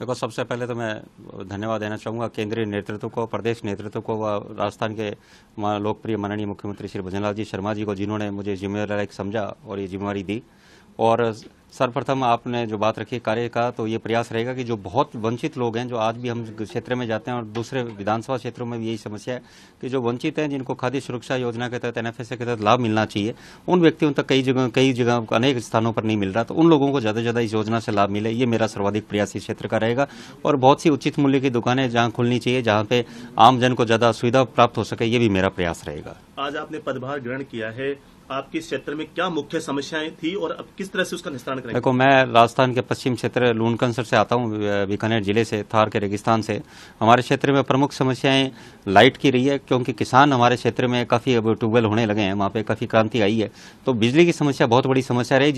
देखो सबसे पहले तो मैं धन्यवाद देना चाहूँगा केंद्रीय नेतृत्व को प्रदेश नेतृत्व को व राजस्थान के लोकप्रिय माननीय मुख्यमंत्री श्री भजनलाल जी शर्मा जी को जिन्होंने मुझे जिम्मेदार समझा और ये जिम्मेवारी दी और सर्वप्रथम आपने जो बात रखी कार्य का तो ये प्रयास रहेगा कि जो बहुत वंचित लोग हैं जो आज भी हम क्षेत्र में जाते हैं और दूसरे विधानसभा क्षेत्रों में भी यही समस्या है कि जो वंचित हैं जिनको खाद्य सुरक्षा योजना के तहत एनएफएसए के तहत लाभ मिलना चाहिए उन व्यक्तियों तक कई जगह कई जगह अनेक स्थानों पर नहीं मिल रहा तो उन लोगों को ज़्यादा से ज़्यादा इस योजना से लाभ मिले ये मेरा सर्वाधिक प्रयास इस क्षेत्र का रहेगा और बहुत सी उचित मूल्य की दुकानें जहाँ खुलनी चाहिए जहाँ पे आमजन को ज़्यादा सुविधा प्राप्त हो सके ये भी मेरा प्रयास रहेगा आज आपने पदभार ग्रहण किया है आपके क्षेत्र में क्या मुख्य समस्याएं थी और अब किस तरह से उसका निस्तारण करें देखो मैं राजस्थान के पश्चिम क्षेत्र लूनकंसर से आता हूँ बीकानेर जिले से थार के रेगिस्तान से हमारे क्षेत्र में प्रमुख समस्याएं लाइट की रही है क्योंकि किसान हमारे क्षेत्र में काफ़ी अब ट्यूबवेल होने लगे हैं वहाँ पे काफ़ी क्रांति आई है तो बिजली की समस्या बहुत बड़ी समस्या रही